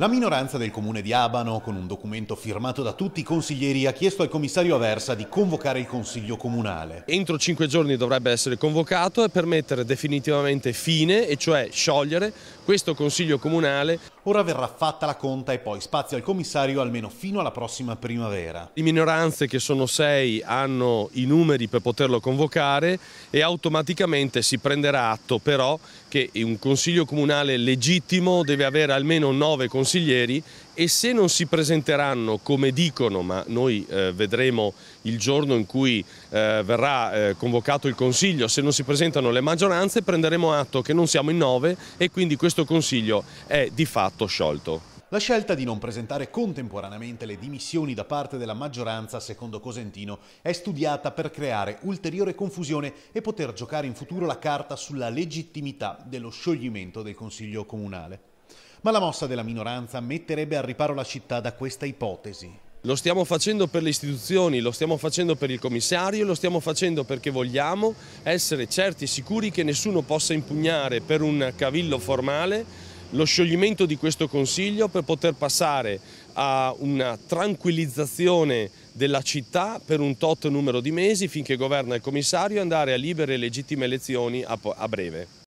La minoranza del comune di Abano, con un documento firmato da tutti i consiglieri, ha chiesto al commissario Aversa di convocare il consiglio comunale. Entro cinque giorni dovrebbe essere convocato e per mettere definitivamente fine, e cioè sciogliere, questo consiglio comunale Ora verrà fatta la conta e poi spazio al commissario almeno fino alla prossima primavera. Le minoranze che sono sei hanno i numeri per poterlo convocare e automaticamente si prenderà atto però che un consiglio comunale legittimo deve avere almeno nove consiglieri e se non si presenteranno come dicono, ma noi eh, vedremo il giorno in cui eh, verrà eh, convocato il Consiglio, se non si presentano le maggioranze prenderemo atto che non siamo in nove e quindi questo Consiglio è di fatto sciolto. La scelta di non presentare contemporaneamente le dimissioni da parte della maggioranza, secondo Cosentino, è studiata per creare ulteriore confusione e poter giocare in futuro la carta sulla legittimità dello scioglimento del Consiglio Comunale. Ma la mossa della minoranza metterebbe al riparo la città da questa ipotesi. Lo stiamo facendo per le istituzioni, lo stiamo facendo per il commissario, lo stiamo facendo perché vogliamo essere certi e sicuri che nessuno possa impugnare per un cavillo formale lo scioglimento di questo Consiglio per poter passare a una tranquillizzazione della città per un tot numero di mesi finché governa il commissario e andare a libere e legittime elezioni a breve.